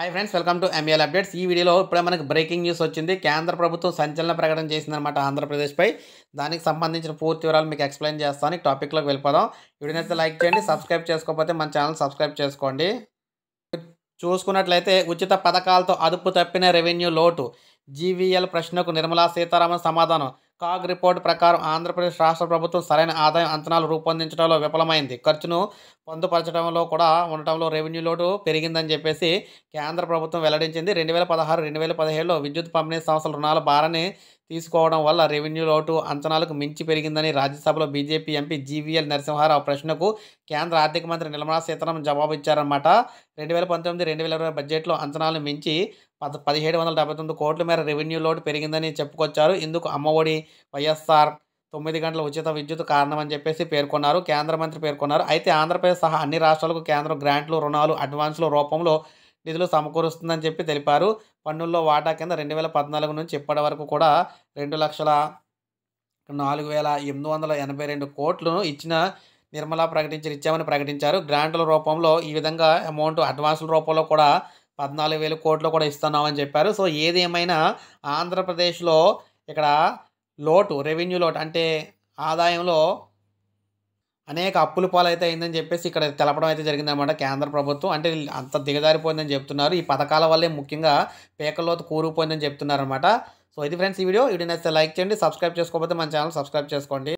hi friends welcome to M L updates ఈ వీడియోలో ఇప్పుడే మనకి బ్రేకింగ్ న్యూస్ వచ్చింది కేంద్ర ప్రభుత్వం సంచలన ప్రకటన చేసిందనమాట ఆంధ్రప్రదేశ్పై దానికి సంబంధించిన పూర్తి వివరాలు మీకు ఎక్స్ప్లెయిన్ చేస్తాను ఈ టాపిక్లోకి వెళ్ళిపోదాం వీడియోనైతే లైక్ చేయండి సబ్స్క్రైబ్ చేసుకోకపోతే మన ఛానల్ సబ్స్క్రైబ్ చేసుకోండి చూసుకున్నట్లయితే ఉచిత పథకాలతో అదుపు తప్పిన రెవెన్యూ లోటు జీవీఎల్ ప్రశ్నకు నిర్మలా సీతారామన్ సమాధానం కాగ్ రిపోర్ట్ ప్రకారం ఆంధ్రప్రదేశ్ రాష్ట్ర ప్రభుత్వం సరైన ఆదాయం అంచనాలు రూపొందించడంలో విఫలమైంది ఖర్చును పొందుపరచడంలో కూడా ఉండటంలో రెవెన్యూ లోటు పెరిగిందని చెప్పేసి కేంద్ర ప్రభుత్వం వెల్లడించింది రెండు వేల పదహారు రెండు వేల పదిహేడులో విద్యుత్ పంపిణీ సంస్థల రుణాల భారాన్ని తీసుకోవడం వల్ల రెవెన్యూ లోటు అంచనాలకు మించి పెరిగిందని రాజ్యసభలో బీజేపీ ఎంపీ జీవీఎల్ నరసింహారావు ప్రశ్నకు కేంద్ర ఆర్థిక మంత్రి నిర్మలా సీతారామన్ జవాబు ఇచ్చారన్నమాట రెండు వేల పంతొమ్మిది రెండు వేల ఇరవై బడ్జెట్లో అంచనాలను మించి పద పదిహేడు వందల డెబ్బై తొమ్మిది కోట్ల మేర రెవెన్యూ లోటు పెరిగిందని చెప్పుకొచ్చారు ఇందుకు అమ్మఒడి వైఎస్ఆర్ తొమ్మిది గంటల ఉచిత విద్యుత్ కారణమని చెప్పేసి పేర్కొన్నారు కేంద్ర మంత్రి పేర్కొన్నారు అయితే ఆంధ్రప్రదేశ్ సహా అన్ని రాష్ట్రాలకు కేంద్రం గ్రాంట్లు రుణాలు అడ్వాన్స్ల రూపంలో నిధులు సమకూరుస్తుందని చెప్పి తెలిపారు పన్నుల్లో వాటా కింద రెండు వేల పద్నాలుగు నుంచి ఇప్పటి వరకు కూడా రెండు లక్షల నాలుగు వేల ఎనిమిది వందల ఎనభై రెండు కోట్లను ఇచ్చిన నిర్మలా ప్రకటించి ఇచ్చామని ప్రకటించారు గ్రాంట్ల రూపంలో ఈ విధంగా అమౌంట్ అడ్వాన్స్ల రూపంలో కూడా పద్నాలుగు వేల కోట్లు కూడా ఇస్తున్నామని చెప్పారు సో ఏదేమైనా ఆంధ్రప్రదేశ్లో ఇక్కడ లోటు రెవెన్యూ లోటు అంటే ఆదాయంలో అనేక అప్పుల పాలైతే అయిందని చెప్పేసి ఇక్కడ తెలపడం అయితే జరిగిందనమాట కేంద్ర ప్రభుత్వం అంటే అంత దిగజారిపోయిందని చెప్తున్నారు ఈ పథకాల వల్లే ముఖ్యంగా పేకల్లోతు కూరుకుపోయిందని చెప్తున్నారనమాట సో ఇది ఫ్రెండ్స్ ఈ వీడియో వీడియో నచ్చితే లైక్ చేయండి సబ్స్క్రైబ్ చేసుకోకపోతే మన ఛానల్ సబ్స్క్రైబ్ చేసుకోండి